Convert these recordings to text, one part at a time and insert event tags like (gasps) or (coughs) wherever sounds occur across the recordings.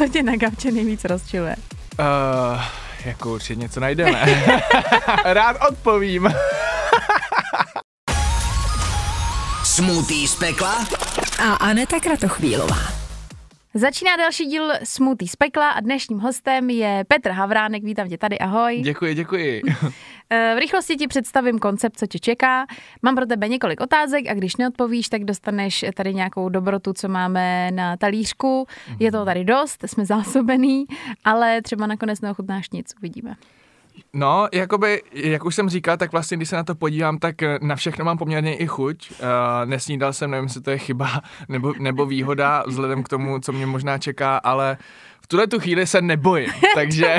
Co tě na gauči nejvíc rozčiluje? Uh, jako určitě něco najdeme. (laughs) Rád odpovím. Smutý z pekla a Aneta Kratochvílová. Začíná další díl Smutý z pekla a dnešním hostem je Petr Havránek. Vítám tě tady, ahoj. Děkuji, děkuji. (laughs) Eh, v rychlosti ti představím koncept, co tě čeká. Mám pro tebe několik otázek a když neodpovíš, tak dostaneš tady nějakou dobrotu, co máme na talířku. Je mhm. toho tady dost, jsme zásobený, ale třeba nakonec neochutnáš nic, uvidíme. No, jakoby, jak už jsem říkal, tak vlastně, když se na to podívám, tak eh, na všechno mám poměrně i chuť. Uh, nesnídal jsem, nevím, jestli to je chyba (laughs) nebo, nebo výhoda, vzhledem k tomu, co mě možná čeká, ale v tuhle tu chvíli se nebojím, (laughs) takže,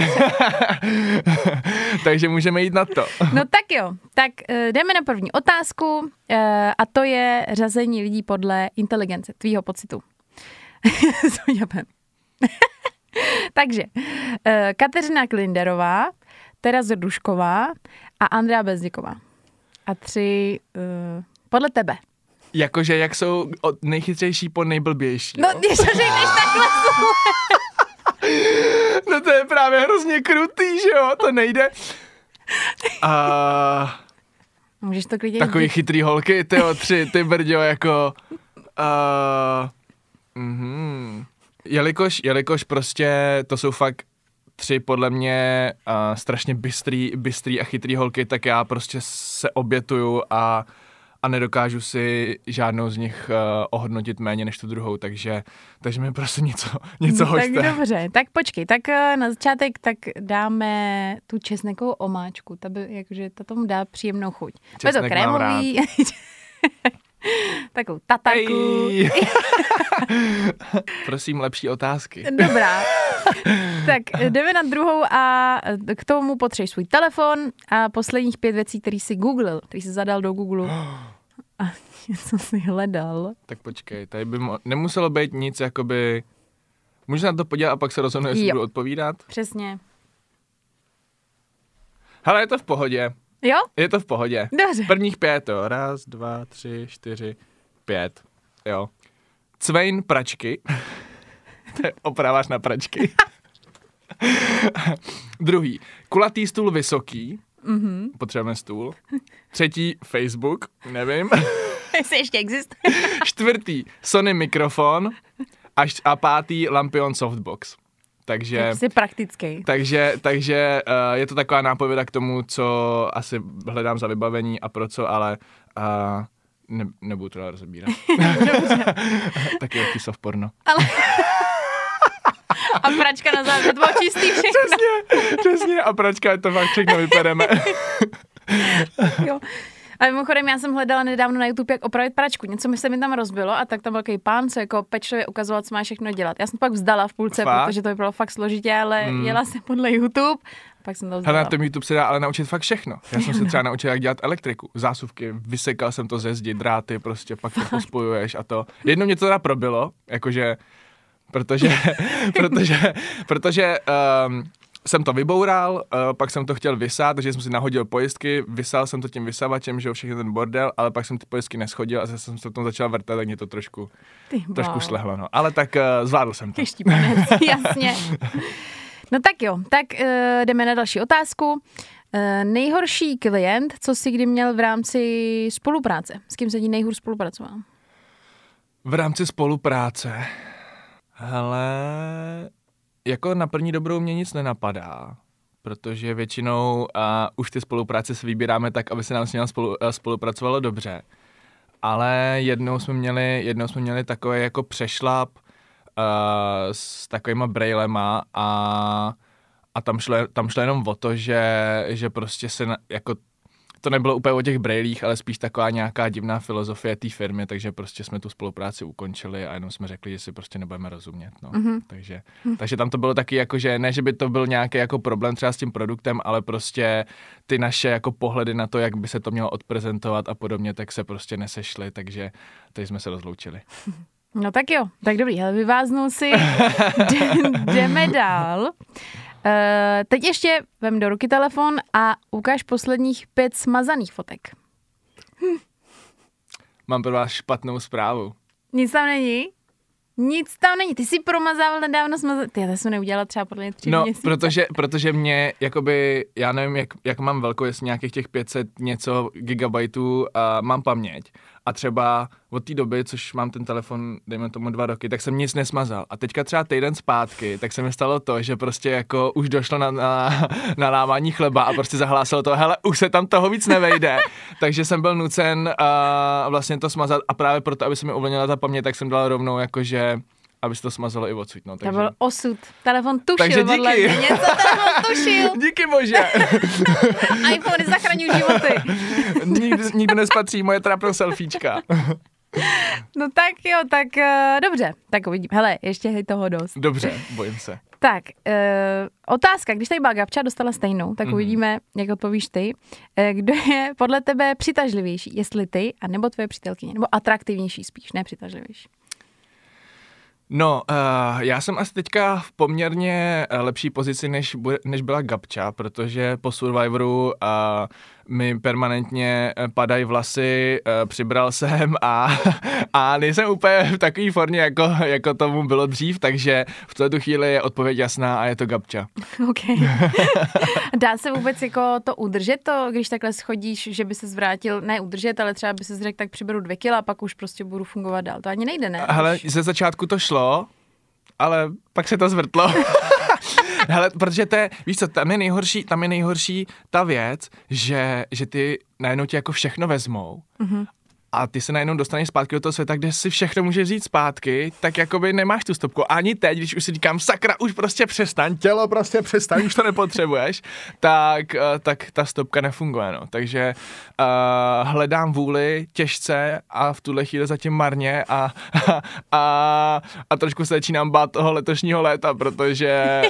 (laughs) takže můžeme jít na to. No tak jo, tak eh, jdeme na první otázku a to je řazení lidí podle inteligence, tvýho pocitu. Takže, Kateřina Klinderová Tera Zrdušková a Andrea Bezděková. A tři uh, podle tebe. Jakože jak jsou od nejchytřejší po nejblbější. No, jo? když to řekneš takhle (laughs) No to je právě hrozně krutý, že jo? To nejde. A... Můžeš to klidně Takový dít. chytrý holky, ty tři, ty brďo, jako... A... mm-hmm. Jelikož, jelikož prostě to jsou fakt tři podle mě uh, strašně bystrý, bystrý a chytrý holky, tak já prostě se obětuju a, a nedokážu si žádnou z nich uh, ohodnotit méně než tu druhou, takže, takže mi prostě něco, (laughs) něco no, hoďte. Tak dobře, tak počkej, tak uh, na začátek tak dáme tu česnekovou omáčku, ta by, jakože ta tomu dá příjemnou chuť. Česnek to krémový. (laughs) (laughs) Takovou tataku. (laughs) Prosím, lepší otázky. Dobrá. (laughs) tak jdeme na druhou a e, k tomu potřebuješ svůj telefon a posledních pět věcí, který si googlil, který si zadal do Google. (gasps) a něco si hledal. Tak počkej, tady by mo- nemuselo být nic jakoby... můžeš na to podívat a pak se rozhodnu, jestli jo. budu odpovídat? Přesně. Hele, je to v pohodě. Jo? Je to v pohodě. Dobře. Prvních pět, jo. Raz, dva, tři, čtyři, pět. Jo. Cvejn pračky. (laughs) to je opravář na pračky. (laughs) Druhý. Kulatý stůl vysoký. Mm-hmm. Potřebujeme stůl. Třetí. Facebook. Nevím. (laughs) Jestli ještě existuje. Čtvrtý. Sony mikrofon. Až a pátý. Lampion softbox takže... Jsi praktický. Takže, takže uh, je to taková nápověda k tomu, co asi hledám za vybavení a pro co, ale uh, ne, nebudu to rozebírat. (laughs) Taky jaký v porno. Ale... A pračka na závěr, to čistý všechno. Přesně, přesně. A pračka, to fakt všechno vypereme. jo. A mimochodem, já jsem hledala nedávno na YouTube, jak opravit pračku. Něco mi se mi tam rozbilo a tak tam velký pán, co jako pečlivě ukazoval, co má všechno dělat. Já jsem pak vzdala v půlce, fakt? protože to bylo fakt složitě, ale hmm. jela jsem podle YouTube pak jsem to vzdala. Hele, na tom YouTube se dá ale naučit fakt všechno. Já jsem se (laughs) třeba naučil, jak dělat elektriku, zásuvky, vysekal jsem to ze zdi, dráty, prostě pak to jako pospojuješ a to. jedno mě to teda probilo, jakože, protože, (laughs) protože, protože um, jsem to vyboural, eh, pak jsem to chtěl vysát, takže jsem si nahodil pojistky, vysál jsem to tím vysavačem, že jo, všechny ten bordel, ale pak jsem ty pojistky neschodil a zase jsem se v tom začal vrtat, tak mě to trošku, ty trošku wow. slehlo. No. Ale tak eh, zvládl jsem to. Těžký (laughs) jasně. No tak jo, tak uh, jdeme na další otázku. Uh, nejhorší klient, co jsi kdy měl v rámci spolupráce? S kým se ti nejhůř spolupracoval? V rámci spolupráce? Hele, jako na první dobrou mě nic nenapadá, protože většinou uh, už ty spolupráce si vybíráme tak, aby se nám s nimi spolu, uh, spolupracovalo dobře. Ale jednou jsme měli, jednou jsme měli takový jako přešlap uh, s takovýma brailema a a tam šlo, tam šlo jenom o to, že, že prostě se na, jako to nebylo úplně o těch brailích, ale spíš taková nějaká divná filozofie té firmy, takže prostě jsme tu spolupráci ukončili a jenom jsme řekli, že si prostě nebudeme rozumět. No. Mm-hmm. Takže, takže tam to bylo taky jako, že ne, že by to byl nějaký jako problém třeba s tím produktem, ale prostě ty naše jako pohledy na to, jak by se to mělo odprezentovat a podobně, tak se prostě nesešly, takže teď jsme se rozloučili. No tak jo, tak dobrý, ale vyváznu si, (laughs) jdeme dál. Uh, teď ještě vem do ruky telefon a ukáž posledních pět smazaných fotek. Hm. Mám pro vás špatnou zprávu. Nic tam není? Nic tam není. Ty jsi promazával nedávno smazal. Ty, já to jsem neudělala třeba podle tři No, měsíce. protože, protože mě, jakoby, já nevím, jak, jak mám velkou, jestli nějakých těch 500 něco gigabajtů a mám paměť. A třeba od té doby, což mám ten telefon, dejme tomu dva roky, tak jsem nic nesmazal. A teďka třeba týden zpátky, tak se mi stalo to, že prostě jako už došlo na, na, na lámání chleba a prostě zahlásilo to, hele, už se tam toho víc nevejde. (laughs) Takže jsem byl nucen uh, vlastně to smazat a právě proto, aby se mi uvolnila ta paměť, tak jsem dal rovnou jakože aby se to smazalo i odsud. No, takže... To byl osud. Telefon tušil. Takže díky. Podle mě. Něco telefon tušil. (laughs) Díky bože. (laughs) iPhone zachraňují životy nikdo, nikdy nespatří moje trapno selfiečka. (laughs) No tak jo, tak uh, dobře, tak uvidím. Hele, ještě je toho dost. Dobře, bojím se. Tak, uh, otázka, když tady byla Gabča, dostala stejnou, tak mm. uvidíme, jak odpovíš ty. Uh, kdo je podle tebe přitažlivější, jestli ty, anebo tvoje přítelkyně, nebo atraktivnější spíš, ne přitažlivější? No, uh, já jsem asi teďka v poměrně lepší pozici, než, než byla Gabča, protože po Survivoru uh, mi permanentně eh, padají vlasy, eh, přibral jsem a, (laughs) a nejsem úplně v takové formě, jako, jako tomu bylo dřív, takže v tuto chvíli je odpověď jasná a je to Gabča. (laughs) Okay. (laughs) Dá se vůbec jako to udržet, to, když takhle schodíš, že by se zvrátil, ne udržet, ale třeba by se řekl, tak přiberu dvě kila a pak už prostě budu fungovat dál. To ani nejde, ne? Ale ze začátku to šlo, ale pak se to zvrtlo. Hele, protože to je, víš co, tam je nejhorší, tam je nejhorší ta věc, že, že ty najednou ti jako všechno vezmou mm-hmm a ty se najednou dostaneš zpátky do toho světa, kde si všechno může říct zpátky, tak jakoby nemáš tu stopku. Ani teď, když už si říkám, sakra, už prostě přestaň, tělo prostě přestaň, už to nepotřebuješ, (laughs) tak, eh, tak ta stopka nefunguje. No. Takže uh, hledám vůli těžce a v tuhle chvíli zatím marně a, a, (laughs) a, a trošku se začínám bát toho letošního léta, protože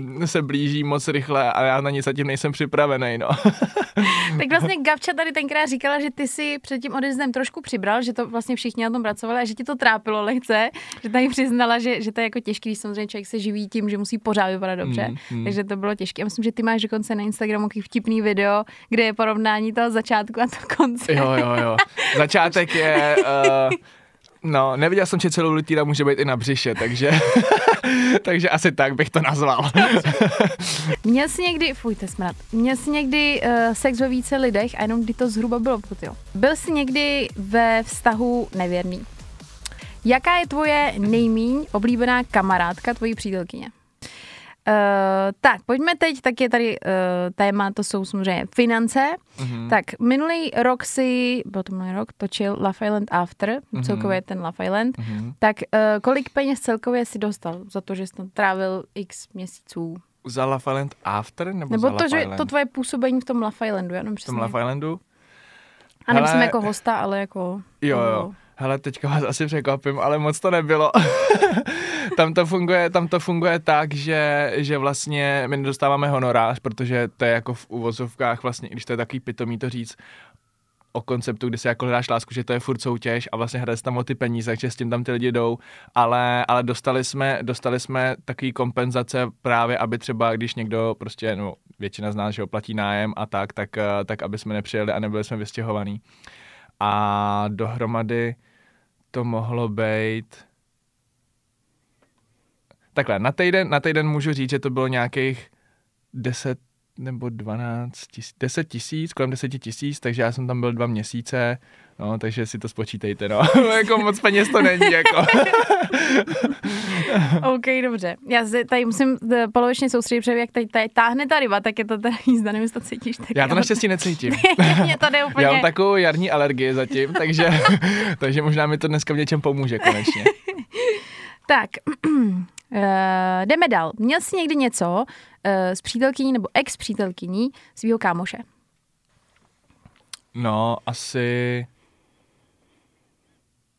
um, (laughs) se blíží moc rychle a já na ně zatím nejsem připravený. No. (laughs) tak vlastně Gavča tady tenkrát říkala, že ty si před tím odjezdem trošku přibral, že to vlastně všichni na tom pracovali a že ti to trápilo lehce, že tady přiznala, že, že to je jako těžký, když samozřejmě člověk se živí tím, že musí pořád vypadat dobře, mm, mm. takže to bylo těžké. myslím, že ty máš dokonce na Instagramu takový vtipný video, kde je porovnání toho začátku a toho konce. Jo, jo, jo. (laughs) Začátek je... Uh... No, neviděl jsem, že celou lutíra může být i na břiše, takže (laughs) Takže asi tak bych to nazval. (laughs) Měl jsi někdy, fuj, to smrad, měl jsi někdy uh, sex ve více lidech a jenom kdy to zhruba bylo, jo. Byl jsi někdy ve vztahu nevěrný? Jaká je tvoje nejmíň oblíbená kamarádka tvojí přítelkyně? Uh, tak, pojďme teď, tak je tady uh, téma, to jsou samozřejmě finance. Mm-hmm. Tak, minulý rok si, byl to minulý rok, točil Love Island After, mm-hmm. celkově ten Love Island. Mm-hmm. Tak uh, kolik peněz celkově si dostal za to, že jsi tam trávil x měsíců? Za Love Island After? Nebo, nebo za to, že to tvoje působení v tom Love Islandu, já nevím V tom Love Islandu? A nemyslím jsem jako hosta, ale jako... Jo, jo. jo. Hele, teďka vás asi překvapím, ale moc to nebylo. (laughs) tam, to funguje, tam to funguje tak, že, že vlastně my nedostáváme honorář, protože to je jako v uvozovkách vlastně, když to je takový pitomý to říct, o konceptu, kdy se jako hledáš lásku, že to je furt soutěž a vlastně hraje tam o ty peníze, takže s tím tam ty lidi jdou, ale, ale dostali jsme, dostali jsme takový kompenzace právě, aby třeba, když někdo prostě, no většina z nás, že oplatí nájem a tak, tak, eh, tak aby jsme nepřijeli a nebyli jsme vystěhovaní. A dohromady to mohlo být... Takhle, na týden, na týden můžu říct, že to bylo nějakých 10 nebo 12 tisíc, 10 tisíc, kolem 10 tisíc, takže já jsem tam byl dva měsíce, no, takže si to spočítejte, no. (laughs) jako moc peněz to není, jako. (laughs) (laughs) OK, dobře. Já se tady musím eh, polovičně soustředit, protože jak tady, tady táhne ta ryba, tak je to tady jízda, nevím, to cítíš. Tak já to naštěstí necítím. (laughs) Mě to úplně. (laughs) Já mám takovou jarní alergii zatím, takže, takže možná mi to dneska v něčem pomůže konečně. tak, Uh, (clears throat) jdeme dál. Měl jsi někdy něco uh, s přítelkyní nebo ex-přítelkyní svého kámoše? No, asi...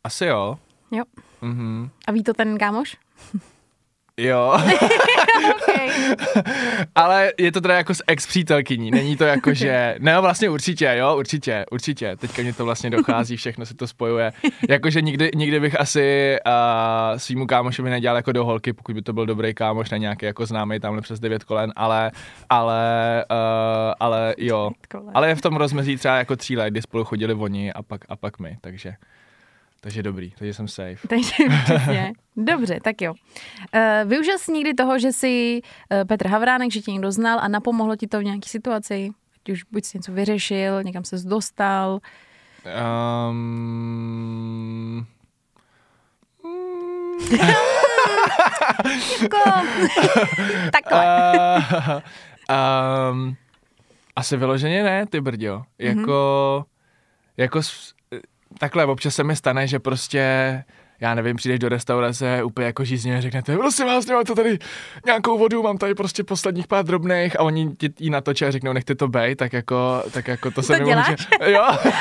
Asi jo. Jo. Mm-hmm. A ví to ten kámoš? (laughs) Jo. (laughs) (laughs) Ale je to teda jako s ex přítelkyní, není to jako, že... Ne, vlastně určitě, jo, určitě, určitě. Teďka mě to vlastně dochází, všechno se to spojuje. Jakože nikdy, nikdy bych asi uh, svýmu kámošovi nedělal jako do holky, pokud by to byl dobrý kámoš, na nějaký jako známý tamhle přes devět kolen, ale, ale, uh, ale jo. Ale je v tom rozmezí třeba jako tří let, kdy spolu chodili oni a pak, a pak my, takže... Takže dobrý, takže jsem safe. (laughs) Takže přesně. Dobře, tak jo. Eh, využil jsi někdy toho, že jsi eh, Petr Havránek, že tě někdo znal a napomohlo ti to v nějaké situaci? Ať už buď jsi něco vyřešil, někam se dostal? Um... (laughs) Takhle. Uh, um, asi vyloženě ne, ty brďo. Jako, mm-hmm. jako takhle občas se mi stane, že prostě já nevím, přijdeš do restaurace úplně jako žízně a řeknete, prosím vás, to tady nějakou vodu, mám tady prostě posledních pár drobných a oni ti ji natočí a řeknou, nechte to bej, tak jako, tak jako to se to nemůže. děláš? Jo.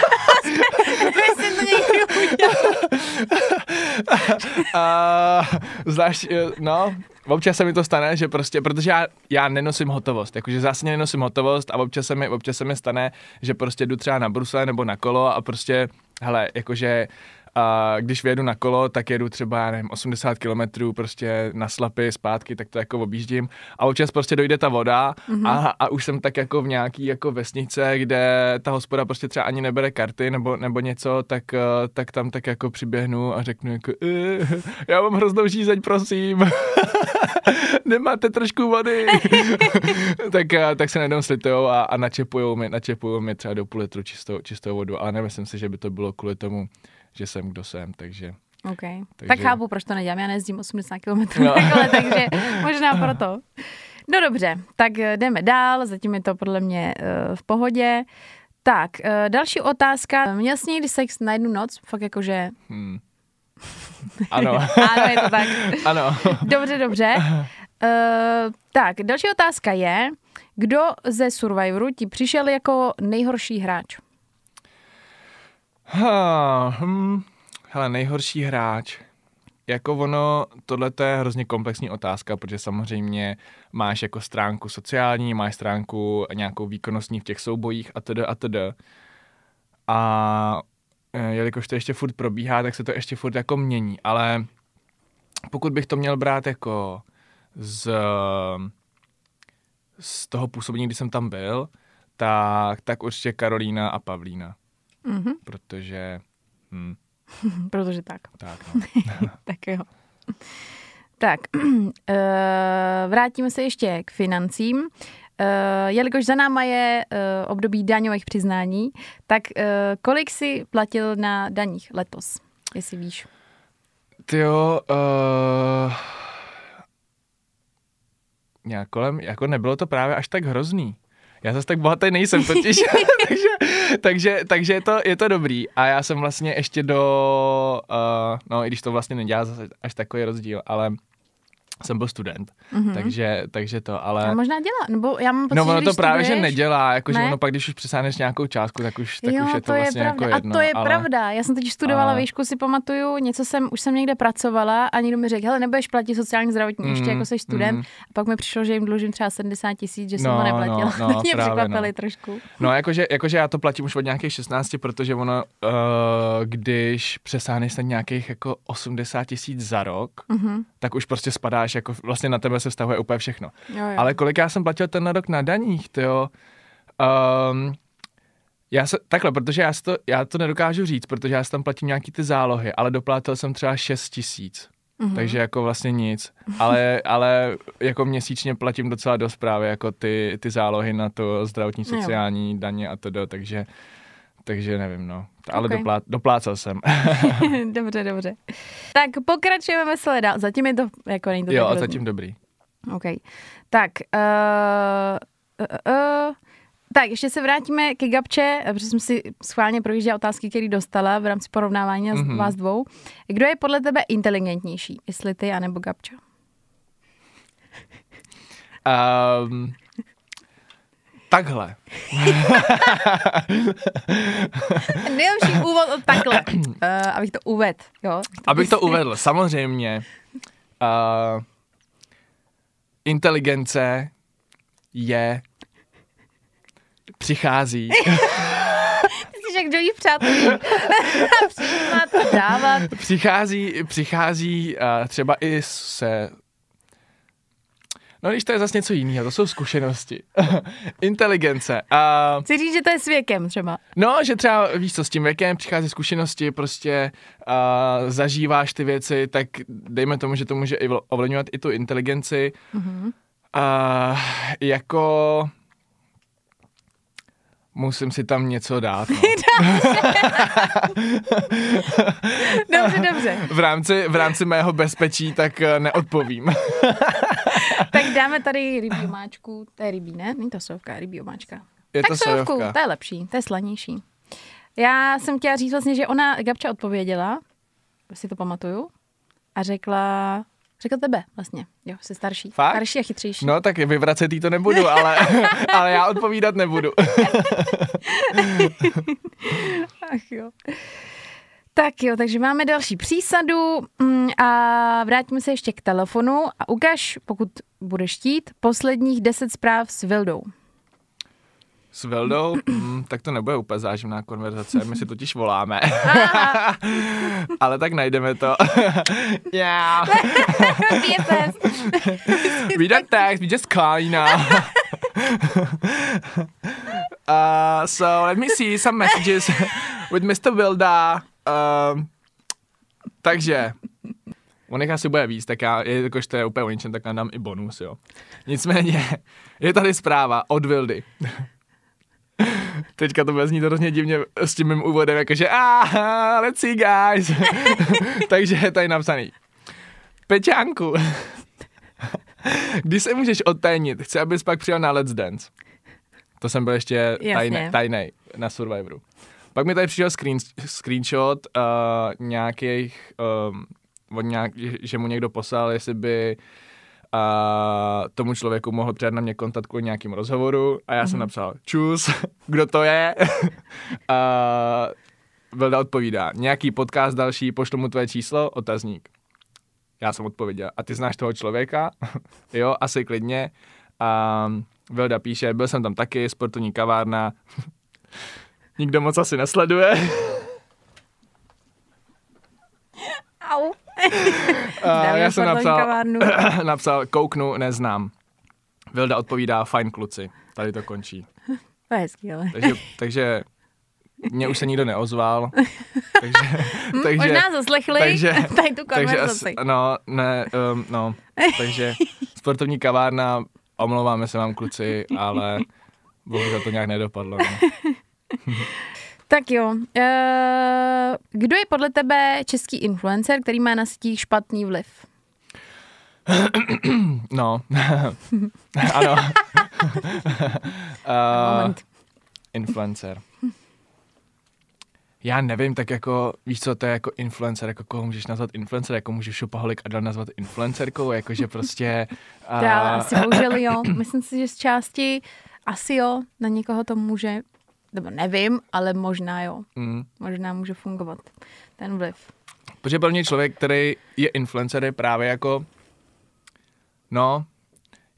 (laughs) a, zvlášť, eh, no, občas se mi to stane, že prostě, protože já, já nenosím hotovost, jakože zásadně nenosím hotovost a občas se, mi, občas se mi stane, že prostě jdu třeba na brusle nebo na kolo a prostě hele, jakože a když vědu na kolo, tak jedu třeba, já nevím, 80 kilometrů prostě na slapy, zpátky, tak to jako objíždím. A občas prostě dojde ta voda mm-hmm. a, a, už jsem tak jako v nějaký jako vesnice, kde ta hospoda prostě třeba ani nebere karty nebo, nebo něco, tak, eh, tak tam tak jako přiběhnu a řeknu jako, eh, já mám hroznou žízeň, prosím. (laughs) Nemáte trošku vody. (laughs) tak, eh, tak se najednou slitujou a, a načepujou mi, načepujou mi třeba do půl litru čistou, čistou vodu. A nemyslím si, že by to bylo kvůli tomu, že jsem kdo jsem, takže... Ok. takže... Tak chápu, proč to nedělám. Já nejezdím 80 km, no. takhle, (laughs) takže (laughs) možná proto. No dobře, tak eh, jdeme dál, zatím je to podle mě eh, v pohodě. Tak, eh, další otázka. Měl jsi někdy sex na jednu noc? Fakt jakože... Hmm. (laughs) Ano. ano, je to tak. Ano. Dobře, dobře. Uh, tak, další otázka je, kdo ze Survivoru ti přišel jako nejhorší hráč? Ha, hm, hele, nejhorší hráč. Jako ono, tohle je hrozně komplexní otázka, protože samozřejmě máš jako stránku sociální, máš stránku nějakou výkonnostní v těch soubojích a tedy a tedy. A e, jelikož to ještě furt probíhá, tak se to ještě furt jako mění, ale pokud bych to měl brát jako z, z toho působení, kdy jsem tam byl, tak, tak určitě Karolína a Pavlína. Mm-hmm. Protože... Hm. (laughs) protože tak. Tak, no. (laughs) tak jo. Tak, (clears throat) eh, vrátíme se ještě k financím. Eh, jelikož za náma je eh, období daňových přiznání, tak kolik si platil na daních letos, jestli víš? Ty jo, uh, nějak kolem, jako nebylo to právě až tak hrozný. Já zase tak bohatý nejsem totiž, (laughs) takže (laughs) takže takže je, to, je to dobrý. A já jsem vlastně ještě do, uh, no i když to vlastně nedělá zase až takový rozdíl, ale jsem byl student, mm-hmm. takže, takže to, ale... A no, možná dělá, nebo já mám pocit, No ono to právě, studuješ, že nedělá, jakože ne? ono pak, když už přesáhneš nějakou částku, tak už, tak jo, už je to, to je vlastně je jako jedno. A to je ale... pravda, já jsem teď studovala ale... výšku, si pamatuju, něco jsem, už jsem někde pracovala a někdo mi řekl, hele, nebudeš platit sociální zdravotní, mm, ještě jako mm, jsi student, mm. a pak mi přišlo, že jim dlužím třeba 70 tisíc, že jsem no, ho neplatila, no, no, no (laughs) mě no. překvapili no. trošku. No jakože, jakože já to platím už od nějakých 16, protože ono, eh, když přesáhneš nějakých jako 80 tisíc za rok, mhm. tak už prostě spadá děláš, jako vlastně na tebe se vztahuje úplně všechno. Jo, jo. Ale kolik já jsem platil ten rok na daních, to jo. Um, já se, takhle, protože já, to, já to nedokážu říct, protože já tam platím nějaký ty zálohy, ale doplatil jsem třeba 6 tisíc. Mm-hmm. Takže jako vlastně nic. Ale, ale jako měsíčně platím docela dost právě jako ty, ty zálohy na to zdravotní, sociální daně a to do, takže takže nevím, no. Ale okay. doplá, doplácal jsem. (laughs) (laughs) dobře, dobře. Tak pokračujeme veselé dál. Zatím je to, jako není to Jo, a zatím dobrý. OK. Tak, uh, uh, uh, tak, ještě se vrátíme ke Gabče, eh, protože jsem si schválně projížděla otázky, které dostala v rámci porovnávání mm-hmm. vás dvou. Kdo je podle tebe inteligentnější, jestli ty, anebo Gabča? Um, ehm, takhle. (laughs) Nejlepší úvod od takhle, uh, abych to uvedl. Jo? To abych to uvedl, samozřejmě. Uh, inteligence je přichází. Jsi (laughs) jak dojí přátelí. (laughs) Přichází, přichází uh, třeba i se No když to je zase něco jiného, to jsou zkušenosti. (laughs) Inteligence. A... Chci říct, že to je s věkem třeba. No, že třeba víš co, s tím věkem přichází zkušenosti, prostě a, zažíváš ty věci, tak dejme tomu, že to může i ovlivňovat i tu inteligenci. Mm-hmm. A, jako musím si tam něco dát. No. (laughs) (laughs) dobře, dobře. V rámci, v rámci mého bezpečí tak eh, neodpovím. (laughs) tak dáme tady rybí omáčku. To je rybí, ne? Není to sojovka, rybí omáčka. Je tak to sojovku, sojovka. to je lepší, to je slanější. Já jsem chtěla říct vlastně, že ona, Gabča odpověděla, si to pamatuju, a řekla, Řekl tebe vlastně, jo, jsi starší. Fakt? Starší a chytřejší. No tak vyvracet jí to nebudu, ale, (laughs) ale já odpovídat nebudu. (laughs) Ach jo. Tak jo, takže máme další přísadu mm, a vrátíme se ještě k telefonu a ukaž, pokud budeš štít, posledních deset zpráv s Vildou. S Vildou, mm, tak to nebude úplně záživná konverzace, my si totiž voláme. (laughs) Ale tak najdeme to. yeah. we don't text, we just call uh, so let me see some messages with Mr. Wilda. Uh, takže, on asi bude víc, tak já, jakož to je úplně uničen, tak nám i bonus, jo. Nicméně, je tady zpráva od Vildy. Teďka to bude znít hrozně divně s tím mým úvodem, jakože aha, let's see guys. (laughs) Takže je tady napsaný. Peťánku, když se můžeš odtajnit, chci, abys pak přijel na Let's Dance. To jsem byl ještě tajný na Survivoru. Pak mi tady přišel screen, screenshot uh, nějakých, um, od nějak, že mu někdo poslal, jestli by a eh, tomu člověku mohl přijat na mě kontakt kvůli nějakým rozhovoru a já mm-hmm. jsem mhm. napsal čus, (laughs) kdo to je? (laughs) a Velda odpovídá, nějaký podcast další, pošlu mu tvoje číslo, otazník. Já jsem odpověděl, a ty znáš toho člověka? (laughs) jo, asi klidně. A Velda píše, byl jsem tam taky, sportovní kavárna. Nikdo moc asi nesleduje. Au. Eh, A já jsem napsal, (coughs) napsal, kouknu, neznám. Vilda odpovídá, fajn kluci, tady to končí. To je hezký, ale. Takže, takže mě už se nikdo neozval. Takže, (laughs) hm, takže, Možná zaslechli takže, (laughs) tady tu konverzaci. Takže, no, ne, um, no, takže sportovní kavárna, omlouváme se vám kluci, ale bohužel to nějak nedopadlo. No. (laughs) (laughs) Tak jo. Eh, kdo je podle tebe český influencer, který má na sítích špatný vliv? (coughs) No, (laughs) ano. (laughs) Eh, Moment. Influencer. Já nevím, tak jako, víš co, to je jako influencer, jako koho můžeš nazvat influencer, jako můžeš šopaholik dal nazvat influencerkou, jakože prostě... Uh... Já eh, asi bohužel jo, (coughs) myslím si, že z části asi jo, na někoho to může nebo nevím, ale možná jo. Mm. Možná může fungovat ten vliv. Protože první člověk, který je influencer, je právě jako, no,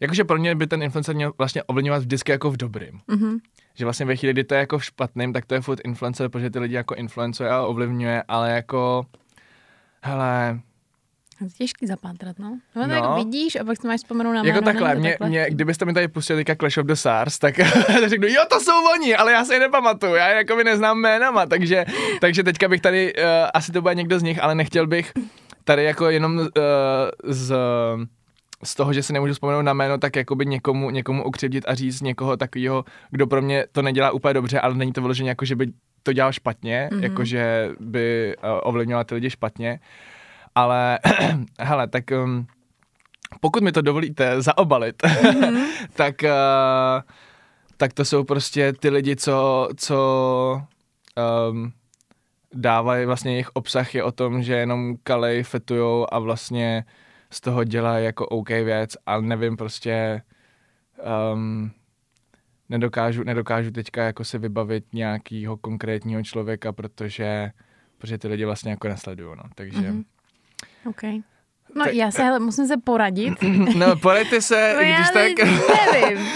jakože pro mě by ten influencer měl vlastně ovlivňovat vždycky jako v dobrým. Mm-hmm. Že vlastně ve chvíli, kdy to je jako v špatným, tak to je food influencer, protože ty lidi jako influencuje a ovlivňuje, ale jako, hele, Těžký zapátrat, no. No, no. tak vidíš a pak si máš vzpomenout na Jako takhle, mě, takhle. Mě, kdybyste mi tady pustili jako Clash of the Sars, (laughs) tak řeknu, jo, to jsou oni, ale já se je nepamatuju, já je jako by neznám jménama, takže, takže teďka bych tady, uh, asi to bude někdo z nich, ale nechtěl bych tady jako jenom uh, z... Uh, z toho, že si nemůžu vzpomenout na jméno, tak jakoby někomu, někomu ukřivdit a říct někoho takového, kdo pro mě to nedělá úplně dobře, ale není to vyloženě jako, že by to dělal špatně, mm-hmm. jakože by uh, ovlivňoval ty lidi špatně. Uh, ale, (clears throat) hele, tak um, pokud mi to dovolíte zaobalit, mm-hmm. (laughs) tak, uh, tak to jsou prostě ty lidi, co, co um, dávají, vlastně jejich obsah je o tom, že jenom kalej, fetujou a vlastně z toho dělá jako OK věc, ale nevím prostě, um, nedokážu, nedokážu teďka jako se vybavit nějakýho konkrétního člověka, protože, protože ty lidi vlastně jako nesledují, no, takže... Mm-hmm. OK. No tak, já se, hele, musím se poradit. (clears throat) No, poraďte se, (laughs) no, když já tak. nevím.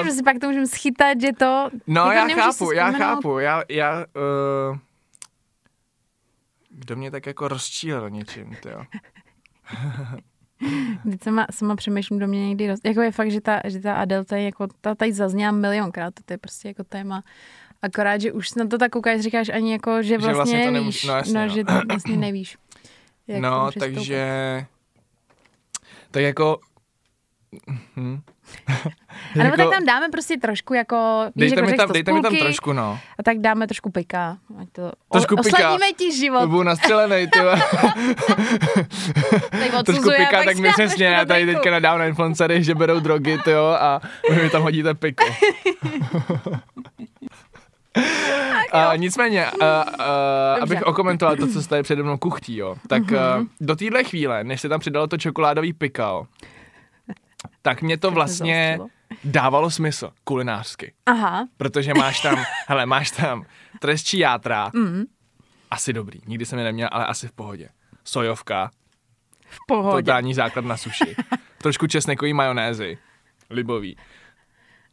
uh, (laughs) Víš, si pak to můžem schytat, že to... No, jako já chápu, já chápu. Já, já, uh, kdo mě tak jako rozčílil něčím, ty jo. (laughs) Teď sama, sama přemýšlím, do mě někdy roz... Jako je fakt, že ta, že ta Adel, tady, jako, ta tady zazněla milionkrát, to je prostě jako téma. Akorát, že už na to tak koukáš, říkáš ani jako, že vlastně, že vlastně, vlastně nevíš. Nemůžu, no, jasně, no, no, že vlastně nevíš. Jak no, takže... Tak jako... Hm. (laughs) a jako, tak tam dáme prostě trošku jako... Dejte, jako, mi, tam, dejte mi tam trošku, no. A tak dáme trošku pika. Ať to, trošku o, osladíme ti život. Budu nastřelenej, ty (laughs) Trošku pika, tak mi přesně, já tady teďka nadám na influencery, že berou drogy, ty jo, a vy mi tam hodíte piku. (laughs) A, nicméně, a, eh, a, eh, abych okomentoval to, co se tady přede mnou kuchtí, jo. Tak mm-hmm. do téhle chvíle, než se tam přidalo to čokoládový pikal, tak mě to vlastně dávalo smysl kulinářsky. Aha. Protože máš tam, (laughs) hele, máš tam trestčí játra, mm. asi dobrý, nikdy jsem je neměl, ale asi v pohodě. Sojovka, v pohodě. Totální základ na suši. (laughs) Trošku česnekový majonézy, libový.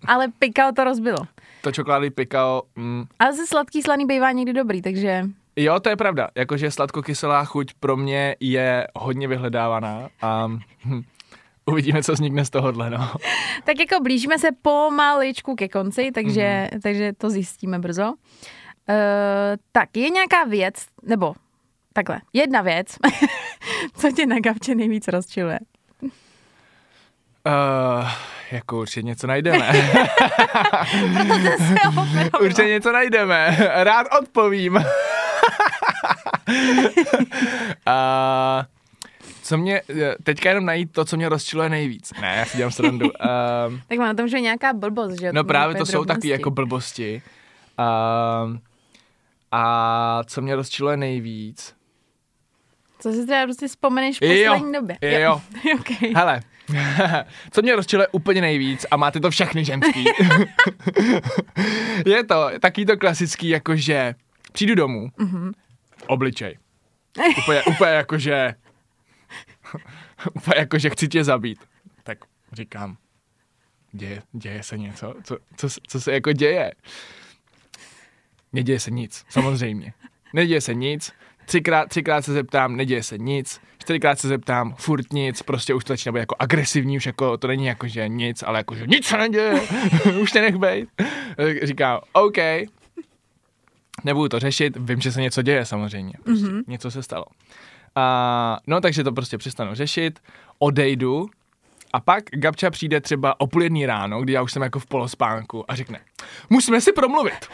Ale pikal to rozbilo to čokolády pikao... Mm. Ale ze sladký slaný bývá někdy dobrý, takže... Jo, to je pravda. Jakože sladkokyselá chuť pro mě je hodně vyhledávaná a hm, uvidíme, co vznikne z tohohle, no. (laughs) tak jako blížíme se pomaličku ke konci, takže, mm. takže to zjistíme brzo. Uh, tak, je nějaká věc, nebo takhle, jedna věc, (laughs) co tě na gavče nejvíc rozčiluje? Uh, jako určitě něco najdeme. (laughs) určitě něco najdeme. Rád odpovím. (laughs) A co mě, teďka jenom najít to, co mě rozčiluje nejvíc. Ne, já si dělám srandu. Um, (laughs) tak mám na tom, že je nějaká blbost, že? No právě to jsou takové jako blbosti. Um, a co mě rozčiluje nejvíc? Co si teda prostě vzpomeneš v poslední jo, době? Jo, jo. okay. Hele, (laughs) Co mě rozčiluje úplně nejvíc a máte to všechny ženský. (laughs) je to taký to klasický, jakože přijdu domů, mm-hmm. obličej. Úplně, úplně jakože (laughs) úplně jakože chci tě zabít. Tak říkám, děje, děje se něco, co, co, co se jako děje. Neděje se nic, samozřejmě. Neděje se nic, Třikrát, třikrát se zeptám, neděje se nic. Čtyřikrát se zeptám, furt nic, prostě už to začíná být jako agresivní, už jako to není jako, že nic, ale jako, že nic se neděje, (laughs) už nech bejt. Říkám, OK, nebudu to řešit, vím, že se něco děje samozřejmě, prostě mm-hmm. něco se stalo. A, no takže to prostě přestanu řešit, odejdu, a pak Gabča přijde třeba o půl jedný ráno, kdy já už jsem jako v polospánku a řekne, musíme si promluvit.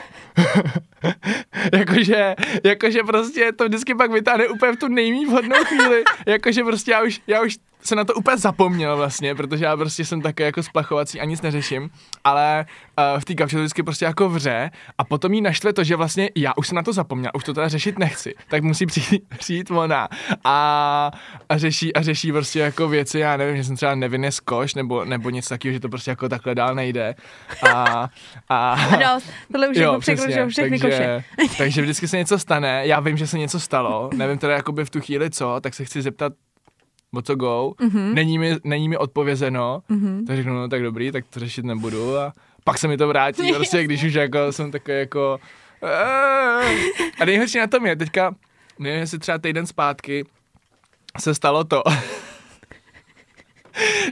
(laughs) jakože, jakože prostě to vždycky pak vytáhne úplně v tu nejmí vhodnou chvíli. jakože prostě já už, já už se na to úplně zapomněl vlastně, protože já prostě jsem také jako splachovací a nic neřeším, ale uh, v té kapče to vždycky prostě jako vře a potom jí naštve to, že vlastně já už jsem na to zapomněl, už to teda řešit nechci, tak musí přijít, (laughs) přijít ona a, a, řeší, a řeší prostě jako věci, já nevím, že jsem třeba nevinně koš nebo, nebo něco takového, že to prostě jako takhle dál nejde. A, a, (laughs) no, tohle už jo, jako přesně, všechny takže, koše. takže vždycky se něco stane, já vím, že se něco stalo, nevím teda jakoby v tu chvíli co, tak se chci zeptat o co go, mm-hmm. není, mi, není mi odpovězeno, mm-hmm. tak řeknu, no tak dobrý, tak to řešit nebudu a pak se mi to vrátí, (laughs) prostě když už jako jsem takový jako eh. a nejhorší na tom je, teďka, nevím, jestli třeba týden zpátky se stalo to, (laughs)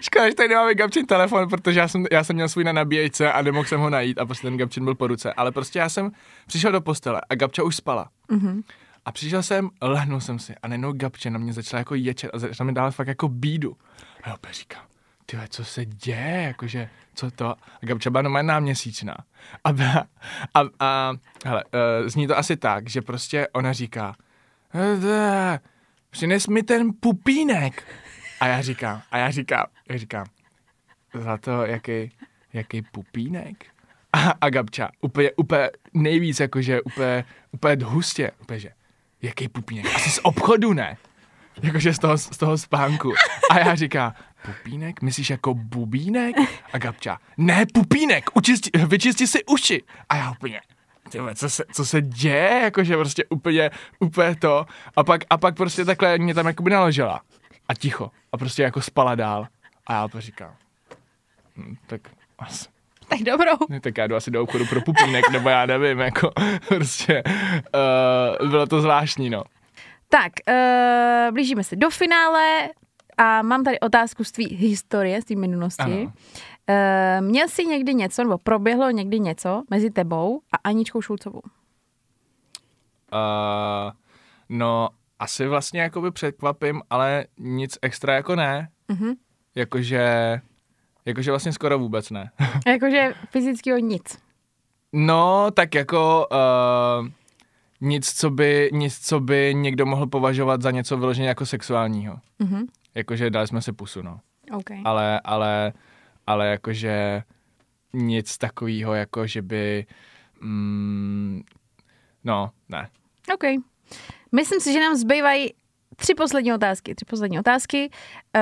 Škoda, že tady nemáme Gabčin telefon, protože já jsem, já jsem měl svůj na nabíječce a nemohl jsem ho najít a prostě ten Gabčin byl po ruce. Ale prostě já jsem přišel do postele a Gabča už spala. Mm-hmm. A přišel jsem, lehnul jsem si a najednou Gabče na mě začala jako ječet a začala mi dávat fakt jako bídu. A já opět říkám, ty co se děje, jakože, co to? A Gabča byla normálně náměsíčná. A, byla, a, a hele, uh, zní to asi tak, že prostě ona říká, přines mi ten pupínek. A já říkám, a já říkám, já říkám, za to, jaký, jaký pupínek? A, a Gabča, úplně, úplně nejvíc, jakože úplně, úplně hustě, úplně, že jaký pupínek? Asi z obchodu, ne? Jakože z toho, z toho spánku. A já říká, pupínek? Myslíš jako bubínek? A Gabča, ne, pupínek, učisti, vyčisti si uši. A já úplně, co se, co se děje? Jakože prostě úplně, úplně to. A pak, a pak prostě takhle mě tam jakoby naložila. A ticho. A prostě jako spala dál. A já to říkám. Hm, tak asi tak dobrou. Ne, tak já jdu asi do obchodu pro pupínek, nebo já nevím, jako (laughs) prostě uh, bylo to zvláštní, no. Tak, uh, blížíme se do finále a mám tady otázku z tvý historie, z tvý minulosti. Uh, měl jsi někdy něco, nebo proběhlo někdy něco mezi tebou a Aničkou Šulcovou? Uh, no, asi vlastně jakoby překvapím, ale nic extra jako ne. Uh-huh. Jakože Jakože vlastně skoro vůbec ne. (laughs) jakože fyzického nic. No, tak jako uh, nic, co by, nic, co by někdo mohl považovat za něco vyloženě jako sexuálního. Mm-hmm. Jakože dali jsme se pusu, no. Okay. Ale, ale, ale jakože nic takového, jako že by... Mm, no, ne. OK. Myslím si, že nám zbývají tři poslední otázky. Tři poslední otázky. Uh,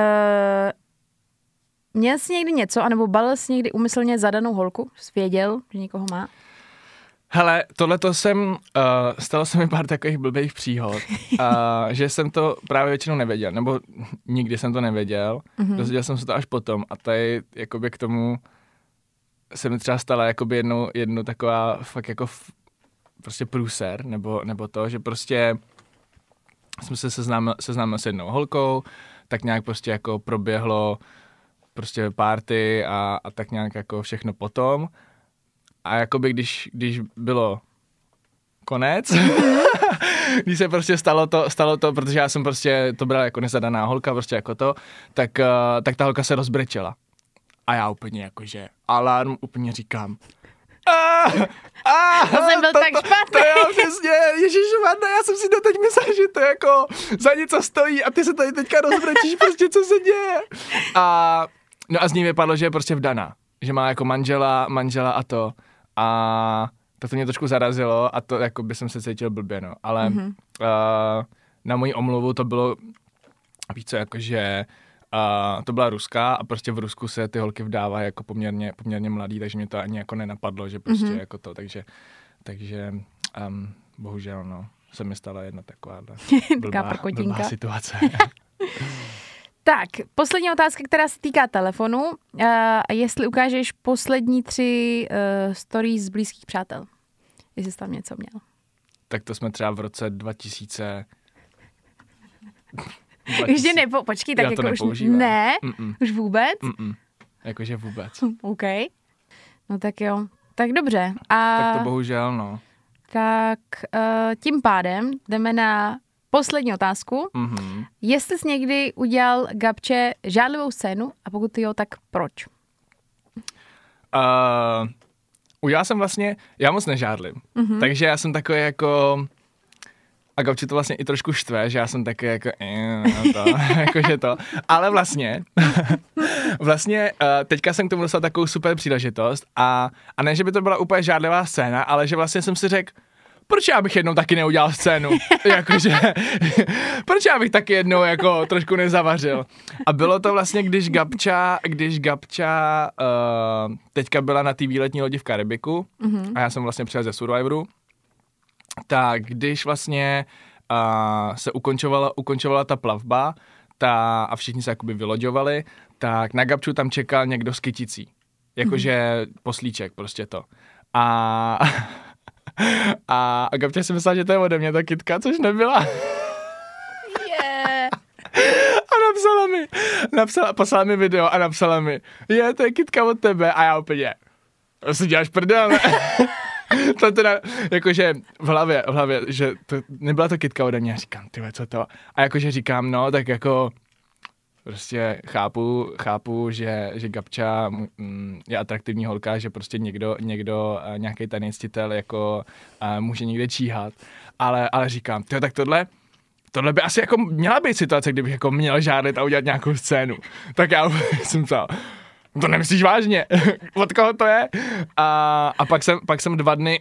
Měl jsi někdy něco, anebo balil jsi někdy umyslně zadanou holku? Věděl, že někoho má? Hele, tohle to jsem, uh, stalo se mi pár takových blbých příhod, uh, (laughs) že jsem to právě většinou nevěděl, nebo nikdy jsem to nevěděl, mm-hmm. dozvěděl jsem se to až potom a tady jakoby k tomu se mi třeba stala jakoby jednu jednu taková fakt jako f, prostě průser, nebo, nebo to, že prostě jsem se seznámil, seznámil s jednou holkou, tak nějak prostě jako proběhlo prostě párty a, a tak nějak jako všechno potom. A jakoby když, když bylo konec, (laughs) když se prostě stalo to, stalo to, protože já jsem prostě to bral jako nezadaná holka, prostě jako to, tak, eh, tak ta holka se rozbrečela. A já úplně jakože alarm úplně říkám, a, a, (laughs) to jsem byl to, tak špatný. To, to já přesně, vada, já jsem si doteď myslel, že to jako za něco stojí a ty se tady teďka rozbrečíš prostě, co se děje. A No a z ní vypadlo, že je prostě vdaná. Že má jako manžela, manžela a to. A tak to mě trošku zarazilo a to jako by jsem se cítil blbě, no. Ale mm-hmm. uh, na moji omluvu to bylo, víc, co, že uh, eh, to byla ruská a prostě v Rusku se ty holky vdávají jako poměrně, poměrně mladý, takže mě to ani jako nenapadlo, že prostě mm-hmm. jako to, takže, takže um, bohužel, no, se mi stala jedna (laughs) taková blbá, blbá situace. (laughs) Tak, poslední otázka, která se týká telefonu. Uh, jestli ukážeš poslední tři uh, stories z blízkých přátel. Jestli jsi tam něco měl. Tak to jsme třeba v roce 2000... 2000. Ještě nepo, počkej, tak Já jako už ne, Mm-mm. už vůbec? Mm-mm. Jakože vůbec. (laughs) OK. No tak jo, tak dobře. A... Tak to bohužel, no. Tak uh, tím pádem jdeme na poslední otázku. Mm-hmm. Jestli jsi někdy udělal, Gabče, žádlivou scénu a pokud jo, tak proč? Uh, udělal jsem vlastně, já moc nežádlím, mm-hmm. takže já jsem takový jako... A Gabče to vlastně i trošku štve, že já jsem taky jako, eh, no to, (laughs) jakože to. Ale vlastně, (laughs) vlastně teďka jsem k tomu dostal takovou super příležitost a, a ne, že by to byla úplně žádlivá scéna, ale že vlastně jsem si řekl, proč já bych jednou taky neudělal scénu? (laughs) Jakože, proč já bych taky jednou jako trošku nezavařil? A bylo to vlastně, když Gabča, když Gabča uh, teďka byla na té výletní lodi v Karibiku mm-hmm. a já jsem vlastně přijel ze Survivoru, tak když vlastně uh, se ukončovala, ukončovala ta plavba ta, a všichni se jakoby vyloďovali, tak na Gabču tam čekal někdo s kyticí. Jakože mm-hmm. poslíček, prostě to. A (laughs) A, a Gabča si myslela, že to je ode mě ta kitka, což nebyla. Yeah. A napsala mi, napsala, poslala mi video a napsala mi, je, to je kitka od tebe. A já úplně, si děláš prdel, (laughs) to teda, jakože v hlavě, v hlavě, že to nebyla to kitka ode mě, já říkám, ty co to? A jakože říkám, no, tak jako prostě chápu, chápu že, že Gabča mm, je atraktivní holka, že prostě někdo, někdo eh, nějaký jistitel jako eh, může někde číhat, ale, ale říkám, jo, tak tohle, tohle by asi jako měla být situace, kdybych jako měl žádlit a udělat nějakou scénu. Tak já (laughs) jsem psal, no to nemyslíš vážně, (laughs) od koho to je? A, a pak, jsem, pak jsem dva dny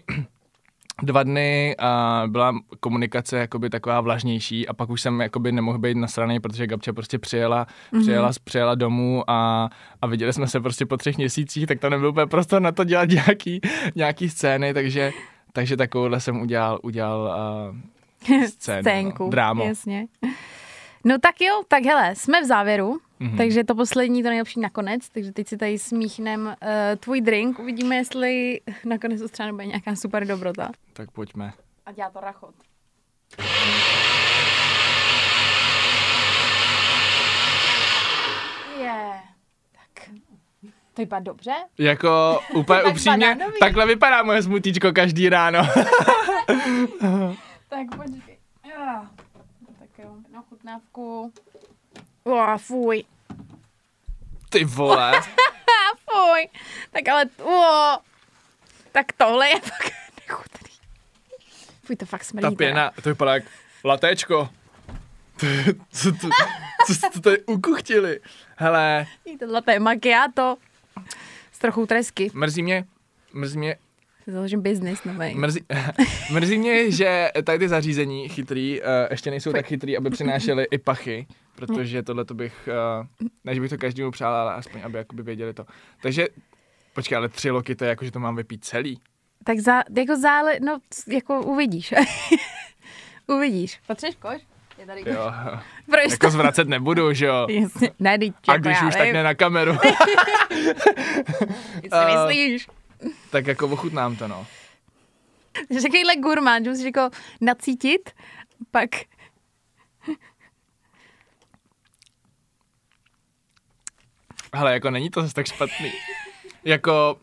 dva dny a byla komunikace jakoby taková vlažnější a pak už jsem jakoby nemohl být nasraný, protože Gabča prostě přijela, mm-hmm. přijela, přijela domů a, a viděli jsme se prostě po třech měsících, tak to nebyl úplně prostor na to dělat (laughs) nějaký, nějaký scény, takže, takže takovouhle jsem udělal, udělal uh, (laughs) scénu, no, Scénku, no, drámu. Jasně. No tak jo, tak hele, jsme v závěru. Mm-hmm. Takže to poslední, to nejlepší nakonec, takže teď si tady smíchnem uh, eh, tvůj drink, uvidíme, jestli nakonec to třeba nějaká super dobrota. Tak pojďme. A dělá to rachot. Je. Yeah. Tak. To vypadá dobře? Jako (laughs) úplně tak upřímně, banánový. takhle vypadá moje smutíčko každý ráno. (laughs) tak počkej. Ah. Tak jo, na chutnávku. Oh, fuj. Ty vole. (laughs) fuj. Tak ale, oh. Tak tohle je fakt nechutný. Fuj, to fakt smrdí. Ta pěna, to vypadá jak latéčko. co, to, co jste tady ukuchtili? Hele. Tohle je macchiato. S trochou tresky. Mrzí mě, mrzí mě, založím biznis nový. Mrzí, (laughs) mrzí mě, že tady ty zařízení chytrý uh, ještě nejsou Fui. tak chytrý, aby přinášely i pachy protože tohle to bych, eh, ne, že bych to každému přál, ale aspoň, aby jakoby věděli to. Takže, počkej, ale tři loky, to je jako, že to mám vypít celý. Tak za, jako zále, no, jako uvidíš. (laughs) uvidíš. Potřebuješ koš? Je tady koš. Jo. (laughs) jako zvracet nebudu, že jo? Jasně. Ne, teď, A jako když já, už, ale... tak ne na kameru. Co (laughs) eh, myslíš? tak jako ochutnám to, no. Že takovýhle gurmán, že musíš jako nacítit, pak Hele, jako není to zase tak špatný. Jako...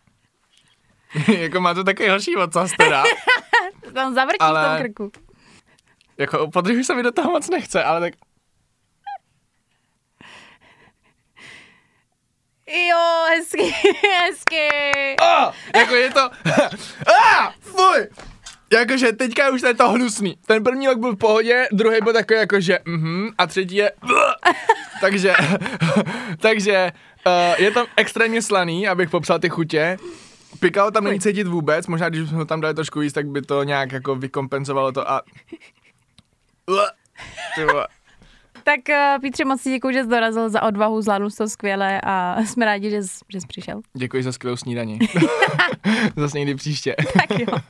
(laughs) jako má to takový horší odsaz teda. (laughs) tam zavrčí ale... v tom krku. Jako podržuji se mi do toho moc nechce, ale tak... Jo, hezky, (laughs) hezky. Oh, jako je to... ah, fuj! Jakože teďka už je to hnusný. Ten první rok byl v pohodě, druhý byl takový jakože mhm, a třetí je (laughs) takže, (laughs) takže uh, je tam extrémně slaný, abych popsal ty chutě. Pikao tam není cítit vůbec, možná když bychom tam dali trošku víc, tak by to nějak jako vykompenzovalo to a... (laughs) Tak uh, Pítře, moc děkuji, že jsi dorazil za odvahu, zvládl to skvěle a jsme rádi, že jsi, že jsi přišel. Děkuji za skvělou snídaní. Zase někdy příště. tak jo.